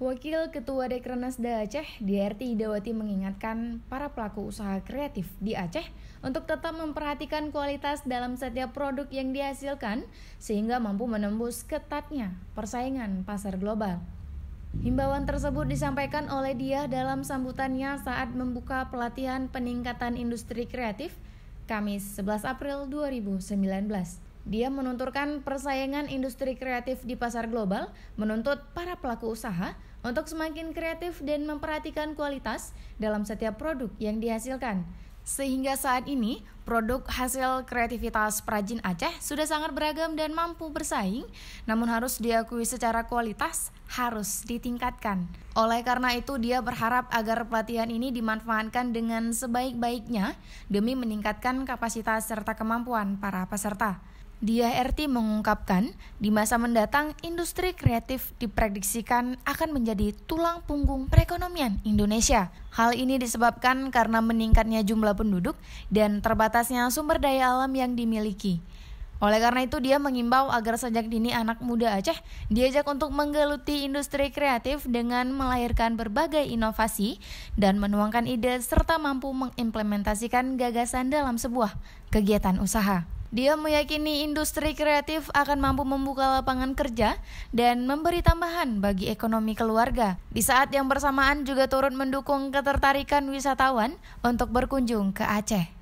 Wakil Ketua Da Aceh, DRT Idawati mengingatkan para pelaku usaha kreatif di Aceh untuk tetap memperhatikan kualitas dalam setiap produk yang dihasilkan sehingga mampu menembus ketatnya persaingan pasar global. Himbauan tersebut disampaikan oleh dia dalam sambutannya saat membuka pelatihan peningkatan industri kreatif Kamis 11 April 2019. Dia menunturkan persaingan industri kreatif di pasar global, menuntut para pelaku usaha untuk semakin kreatif dan memperhatikan kualitas dalam setiap produk yang dihasilkan. Sehingga saat ini, Produk hasil kreativitas perajin Aceh sudah sangat beragam dan mampu bersaing, namun harus diakui secara kualitas harus ditingkatkan. Oleh karena itu, dia berharap agar pelatihan ini dimanfaatkan dengan sebaik-baiknya demi meningkatkan kapasitas serta kemampuan para peserta. Dia RT mengungkapkan, di masa mendatang industri kreatif diprediksikan akan menjadi tulang punggung perekonomian Indonesia. Hal ini disebabkan karena meningkatnya jumlah penduduk dan terbatas terbatasnya sumber daya alam yang dimiliki. Oleh karena itu dia mengimbau agar sejak dini anak muda Aceh diajak untuk menggeluti industri kreatif dengan melahirkan berbagai inovasi dan menuangkan ide serta mampu mengimplementasikan gagasan dalam sebuah kegiatan usaha. Dia meyakini industri kreatif akan mampu membuka lapangan kerja dan memberi tambahan bagi ekonomi keluarga. Di saat yang bersamaan juga turut mendukung ketertarikan wisatawan untuk berkunjung ke Aceh.